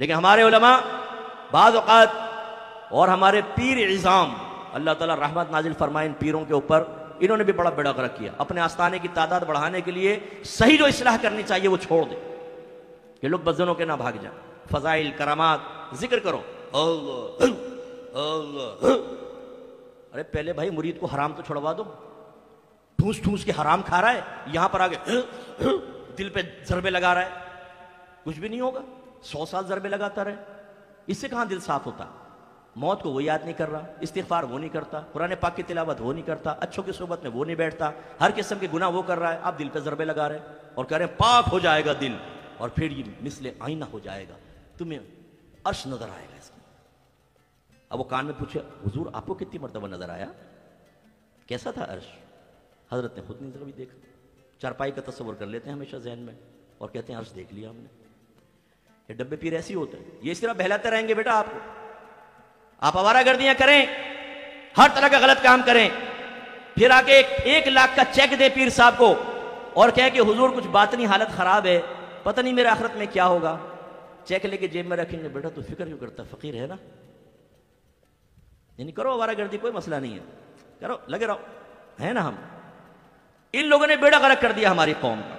लेकिन हमारे उलमा बाज़ात और हमारे पीर इज़ाम अल्लाह ताला रहमत नाजिल फरमाए इन पीरों के ऊपर इन्होंने भी बड़ा बेड़ा गर्क किया अपने आस्थाने की तादाद बढ़ाने के लिए सही जो इसलाह करनी चाहिए वो छोड़ दे कि लोग बजनों के ना भाग जाए फजाइल करामात जिक्र करो अरे पहले भाई मुरीद को हराम तो छोड़वा दो ठूस ठूस के हराम खा रहा है यहां पर आगे दिल पे जरबे लगा रहा है कुछ भी नहीं होगा सौ साल जरबे लगाता रहे इससे कहां दिल साफ होता मौत को वो याद नहीं कर रहा इस्तीफार वो नहीं करता कुरान पाक की तिलावत वो नहीं करता अच्छों की सोबत में वो नहीं बैठता हर किस्म के गुना वो कर रहा है आप दिल पर जरबे लगा रहे और कह रहे हैं पाप हो जाएगा दिल और फिर ये मिसले आईना हो जाएगा तुम्हें अर्श नजर आएगा इसमें अब वो कान में पूछे हजूर आपको कितनी मरतबा नजर आया कैसा था अर्श हजरत ने खुद नहीं जरा भी देखा चारपाई का तस्वर कर लेते हैं हमेशा जहन में और कहते हैं अर्श देख लिया हमने ये डब्बे पीर ऐसे होते हैं ये इस तरह बहलाते रहेंगे बेटा आपको आप आवारा गर्दियां करें हर तरह का गलत काम करें फिर आके एक, एक लाख का चेक दे पीर साहब को और कहें कि हुजूर कुछ बातनी हालत खराब है पता नहीं मेरे आखिरत में क्या होगा चेक लेके जेब में रखेंगे बेटा तू फिक्र क्यों करता फकीर है ना यानी करो आवारा गर्दी कोई मसला नहीं है करो लगे रहो है ना हम इन लोगों ने बेड़ा गलत कर दिया हमारी कौम का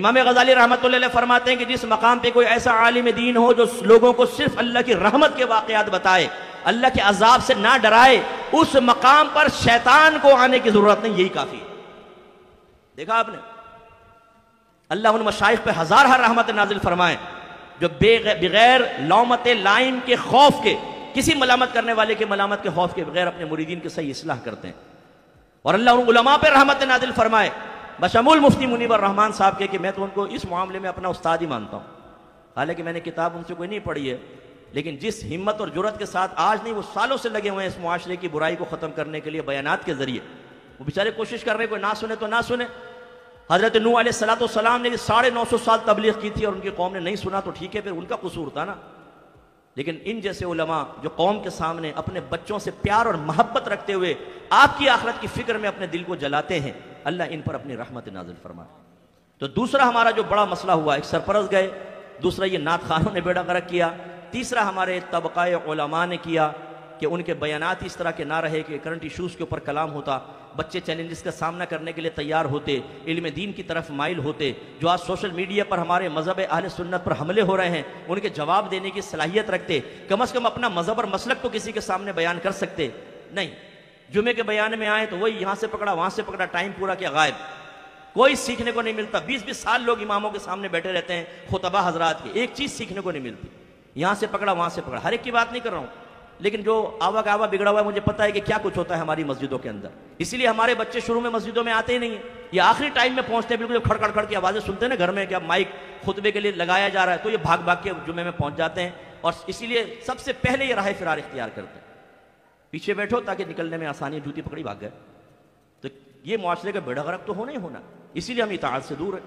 इमाम गजाली रहमत फरमाते हैं कि जिस मकाम पर कोई ऐसा आलिम दीन हो जो लोगों को सिर्फ अल्लाह की रहमत के वाकत बताए अल्लाह के अजाब से ना डराए उस मकाम पर शैतान को आने की ज़रूरत नहीं यही काफ़ी है देखा आपने अल्लाह उन मशाइ पर हज़ार हर रहमत नाजिल फरमाए जो बगैर लौमत लाइम के खौफ के किसी मलामत करने वाले के मलामत के खौफ के बगैर अपने मुरीदीन के सही असलाह करते हैं और अल्लाह उन पर रहमत नाजिल फरमाए बशमुल मुफ्ती मुनीबर रहमान साहब के कि मैं तो उनको इस मामले में अपना उस्ताद ही मानता हूँ हालांकि मैंने किताब उनसे कोई नहीं पढ़ी है लेकिन जिस हिम्मत और जरूरत के साथ आज नहीं वो सालों से लगे हुए हैं इस मुआरे की बुराई को ख़त्म करने के लिए बयानात के ज़रिए वो बेचारे कोशिश कर रहे कोई ना सुने तो ना सुने हज़रत नू सलाम ने भी साढ़े नौ सौ साल तबलीग की थी और उनकी कौम ने नहीं सुना तो ठीक है फिर उनका कसूर था ना लेकिन इन जैसे उलमा जो कौम के सामने अपने बच्चों से प्यार और मोहब्बत रखते हुए आपकी आखरत की फिक्र में अपने दिल को जलाते हैं अल्लाह इन पर अपनी रहमत नाजिल फरमा तो दूसरा हमारा जो बड़ा मसला हुआ एक सरपरस गए दूसरा ये नात खानों ने बेड़ा गर्क किया तीसरा हमारे तबका ओलमा ने किया कि उनके बयानात इस तरह के ना रहे कि करंट इशूज़ के ऊपर कलाम होता बच्चे चैलेंजेस का सामना करने के लिए तैयार होते इल्म दीन की तरफ माइल होते जो आज सोशल मीडिया पर हमारे मज़हब आल सुन्नत पर हमले हो रहे हैं उनके जवाब देने की सलाहियत रखते कम अज़ कम अपना मज़हब और मसलक तो किसी के सामने बयान कर सकते नहीं जुमे के बयान में आए तो वही यहां से पकड़ा वहां से पकड़ा टाइम पूरा किया गायब कोई सीखने को नहीं मिलता बीस बीस साल लोग इमामों के सामने बैठे रहते हैं खुतबा हजरात के एक चीज़ सीखने को नहीं मिलती यहां से पकड़ा वहां से पकड़ा हर एक की बात नहीं कर रहा हूँ लेकिन जो आवा का आवा बिगड़ा हुआ है मुझे पता है कि क्या कुछ होता है हमारी मस्जिदों के अंदर इसीलिए हमारे बच्चे शुरू में मस्जिदों में आते ही नहीं है ये आखिरी टाइम में पहुंचते हैं बिल्कुल जब खड़खड़ खड़ की आवाज़ें सुनते हैं ना घर में क्या माइक खुतबे के लिए लगाया जा रहा है तो ये भाग भाग के जुमे में पहुंच जाते हैं और इसीलिए सबसे पहले ये राह फिरार इख्तियार करते हैं पीछे बैठो ताकि निकलने में आसानी जूती पकड़ी भाग गए तो ये माशरे का बेड़ा गर्क तो होना ही होना इसीलिए हम इतात से दूर हैं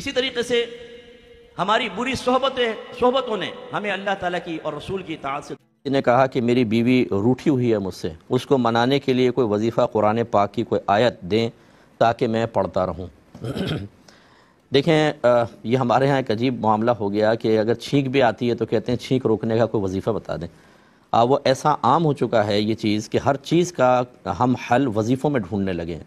इसी तरीके से हमारी बुरी सोहबतें सोहबतों ने हमें अल्लाह ताला की और रसूल की इतात से ने कहा कि मेरी बीवी रूठी हुई है मुझसे उसको मनाने के लिए कोई वजीफ़ा कुरान पाक की कोई आयत दें ताकि मैं पढ़ता रहूं देखें ये हमारे यहाँ एक अजीब मामला हो गया कि अगर छींक भी आती है तो कहते हैं छींक रोकने का कोई वजीफ़ा बता दें वो ऐसा आम हो चुका है ये चीज़ कि हर चीज़ का हम हल वजीफ़ों में ढूंढने लगे हैं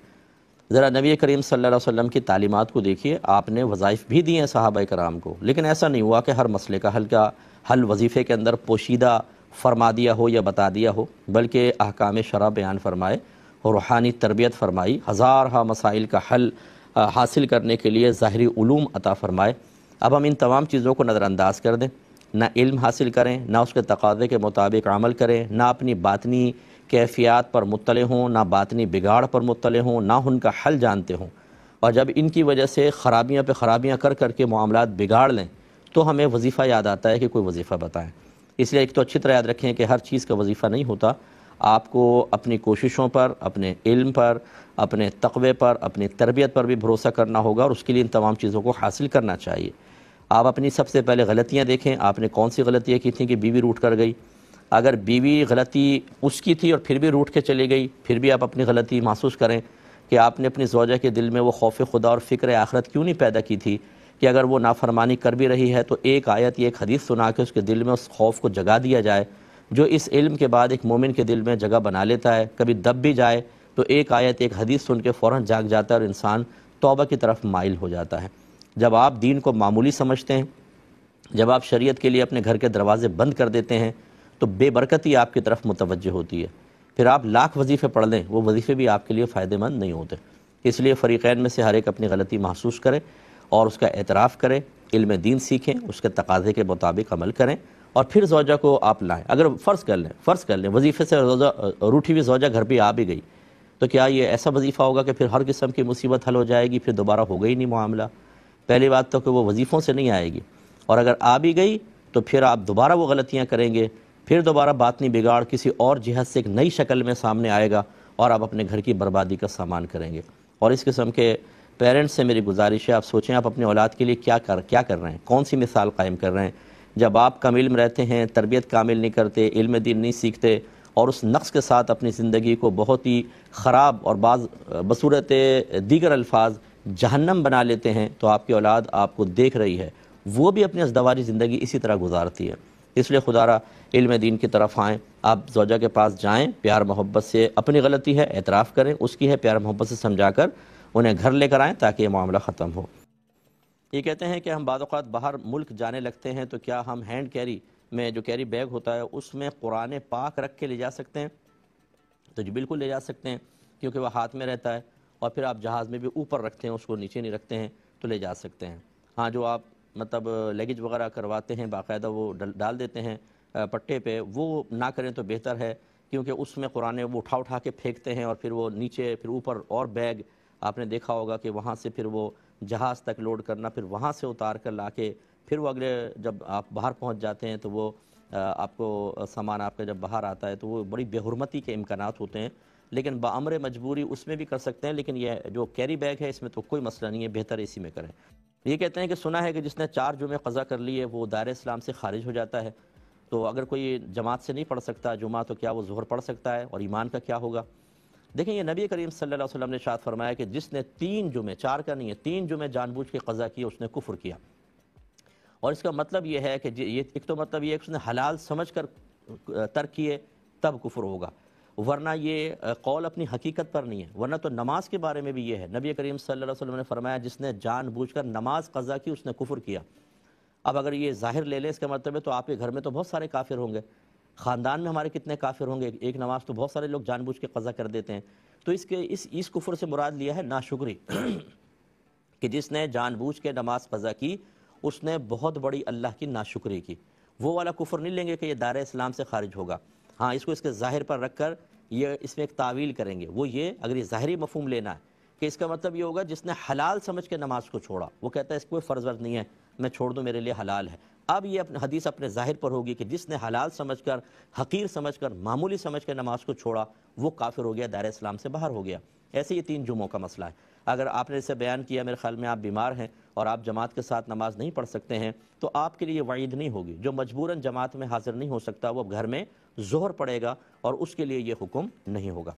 ज़रा नबी करीम सल्लल्लाहु अलैहि वसल्लम की तालीमत को देखिए आपने वज़ाइफ़ भी दिए हैं साहब कराम को लेकिन ऐसा नहीं हुआ कि हर मसले का हल का हल वजीफ़े के अंदर पोशीदा फरमा दिया हो या बता दिया हो बल्कि अहकाम शरा बयान फरमाए और रूहानी तरबियत फरमाई हज़ार हा मसाइल का हल हासिल करने के लिए ज़ाहरी ूम अता फरमाए अब हम इन तमाम चीज़ों को नज़रअंदाज कर दें ना इल्म हासिल करें ना उसके तकाजे के मुताबिक अमल करें ना अपनी बातनी कैफियात पर मुतले हों ना बातनी बिगाड़ पर मुतले हों ना उनका हल जानते हों और जब इनकी वजह से ख़राबियाँ पर ख़राबियाँ कर करके मामला बिगाड़ लें तो हमें वजीफ़ा याद आता है कि कोई वजीफ़ा बताएं इसलिए एक तो अच्छी तरह याद रखें कि हर चीज़ का वजीफ़ा नहीं होता आपको अपनी कोशिशों पर अपने इल्म पर अपने तकवे पर अपनी तरबियत पर भी भरोसा करना होगा और उसके लिए इन तमाम चीज़ों को हासिल करना चाहिए आप अपनी सबसे पहले गलतियाँ देखें आपने कौन सी गलतियाँ की थी कि बीवी रूट कर गई अगर बीवी गलती उसकी थी और फिर भी रूट के चली गई फिर भी आप अपनी गलती महसूस करें कि आपने अपनी जोजा के दिल में वो खौफ खुदा और फ़िक्र आखरत क्यों नहीं पैदा की थी कि अगर वो नाफरमानी कर भी रही है तो एक आयत एक हदीस सुना के उसके दिल में उस खौफ को जगा दिया जाए जो इस इल्म के बाद एक मोमिन के दिल में जगह बना लेता है कभी दब भी जाए तो एक आयत एक हदीस सुन के फ़ौर जाग जाता है और इंसान तोबा की तरफ माइल हो जाता है जब आप दीन को मामूली समझते हैं जब आप शरीयत के लिए अपने घर के दरवाजे बंद कर देते हैं तो बेबरकती आपकी तरफ मुतवजह होती है फिर आप लाख वजीफ़े पढ़ लें वो वजीफ़े भी आपके लिए फ़ायदेमंद नहीं होते इसलिए फ़रीक़ैन में से हर एक अपनी गलती महसूस करें और उसका एतराफ़ करें इल्म दीन सीखें उसके तकाजे के मुताबिक अमल करें और फिर जोजा को आप लाएँ अगर फ़र्ज़ कर लें फ़र्ज़ कर लें वजीफ़े से रोज़ा रूठी हुई जोजा घर पर आ भी गई तो क्या ये ऐसा वजीफ़ा होगा कि फिर हर किस्म की मुसीबत हल हो जाएगी फिर दोबारा होगा ही नहीं मामला पहली बात तो कि वो वजीफ़ों से नहीं आएगी और अगर आ भी गई तो फिर आप दोबारा वो गलतियाँ करेंगे फिर दोबारा बात नहीं बिगाड़ किसी और जहत से एक नई शक्ल में सामने आएगा और आप अपने घर की बर्बादी का सामान करेंगे और इस किस्म के पेरेंट्स से मेरी गुजारिश है आप सोचें आप अपने औलाद के लिए क्या कर क्या कर रहे हैं कौन सी मिसाल कायम कर रहे हैं जब आप कम इल्म रहते हैं तरबियत कामिल नहीं करते इल्म दिन नहीं सीखते और उस नक्स के साथ अपनी ज़िंदगी को बहुत ही ख़राब और बाज़ बसूरत दीगर अल्फाज जहन्नम बना लेते हैं तो आपकी औलाद आपको देख रही है वो भी अपनी अजदवारी ज़िंदगी इसी तरह गुजारती है इसलिए खुदारा इल्म दीन की तरफ आएँ आप जोजा के पास जाएँ प्यार मोहब्बत से अपनी गलती है एतराफ़ करें उसकी है प्यार मोहब्बत से समझा कर उन्हें घर लेकर आएँ ताकि ये मामला ख़त्म हो ये कहते हैं कि हम बाद बाहर मुल्क जाने लगते हैं तो क्या हम हैंड कैरी में जो कैरी बैग होता है उसमें कुरने पाक रख के ले जा सकते हैं तो जी बिल्कुल ले जा सकते हैं क्योंकि वह हाथ में रहता है और फिर आप जहाज़ में भी ऊपर रखते हैं उसको नीचे नहीं रखते हैं तो ले जा सकते हैं हाँ जो आप मतलब लगेज वगैरह करवाते हैं बाकायदा वो डाल देते हैं पट्टे पे वो ना करें तो बेहतर है क्योंकि उसमें कुरान वो उठा उठा के फेंकते हैं और फिर वो नीचे फिर ऊपर और बैग आपने देखा होगा कि वहाँ से फिर वो जहाज़ तक लोड करना फिर वहाँ से उतार कर ला के फिर वो अगले जब आप बाहर पहुँच जाते हैं तो वो आपको सामान आपका जब बाहर आता है तो वो बड़ी बेहरमती के इम्कान होते हैं लेकिन बामर मजबूरी उसमें भी कर सकते हैं लेकिन यह जो कैरी बैग है इसमें तो कोई मसला नहीं है बेहतर इसी में करें ये कहते हैं कि सुना है कि जिसने चार जुमे कज़ा कर लिए वो दायरे इस्लाम से खारिज हो जाता है तो अगर कोई जमात से नहीं पढ़ सकता जुमा तो क्या वो जहर पढ़ सकता है और ईमान का क्या होगा देखें ये नबी करीम सल्लल्लाहु अलैहि वसल्लम ने शाद फरमाया कि जिसने तीन जुमे चार का नहीं है तीन जुमे जानबूझ के कज़ा किए उसने कुफर किया और इसका मतलब ये है कि ये एक तो मतलब ये है कि उसने हलाल समझ कर तर्क किए तब कुफर होगा वरना ये कौल अपनी हकीकत पर नहीं है वरना तो नमाज के बारे में भी ये है नबी करीम सल्लल्लाहु अलैहि वसल्लम ने फरमाया जिसने जानबूझकर नमाज कज़ा की उसने कुफर किया अब अगर ये जाहिर ले लें इसका मतलब है तो आपके घर में तो बहुत सारे काफिर होंगे ख़ानदान में हमारे कितने काफिर होंगे एक नमाज तो बहुत सारे लोग जानबूझ के कज़ा कर देते हैं तो इसके इस इस कुफर से मुराद लिया है नाशुक्री कि जिसने जानबूझ के नमाज कज़ा की उसने बहुत बड़ी अल्लाह की नाशुक्री की वो वाला कुफर नहीं लेंगे कि ये दार इस्लाम से खारिज होगा हाँ इसको इसके ज़ाहिर पर रख कर ये इसमें एक तावील करेंगे वो ये अगर ये ज़ाहरी मफहम लेना है कि इसका मतलब ये होगा जिसने हलाल समझ के नमाज को छोड़ा वो कहता है इसको कोई फ़र्ज वर्ज नहीं है मैं छोड़ दूँ मेरे लिए हलाल है अब ये अपने हदीस अपने ज़ाहिर पर होगी कि जिसने हलाल समझ कर हकीर समझ कर मामूली समझ कर नमाज को छोड़ा वो काफिर हो गया दार इस्लाम से बाहर हो गया ऐसे ये तीन जुमों का मसला है अगर आपने इसे बयान किया मेरे ख्याल में आप बीमार हैं और आप जमात के साथ नमाज नहीं पढ़ सकते हैं तो आपके लिए वईद नहीं होगी जो मजबूरन जमात में हाजिर नहीं हो सकता वो घर में जोहर पड़ेगा और उसके लिए ये हुक्म नहीं होगा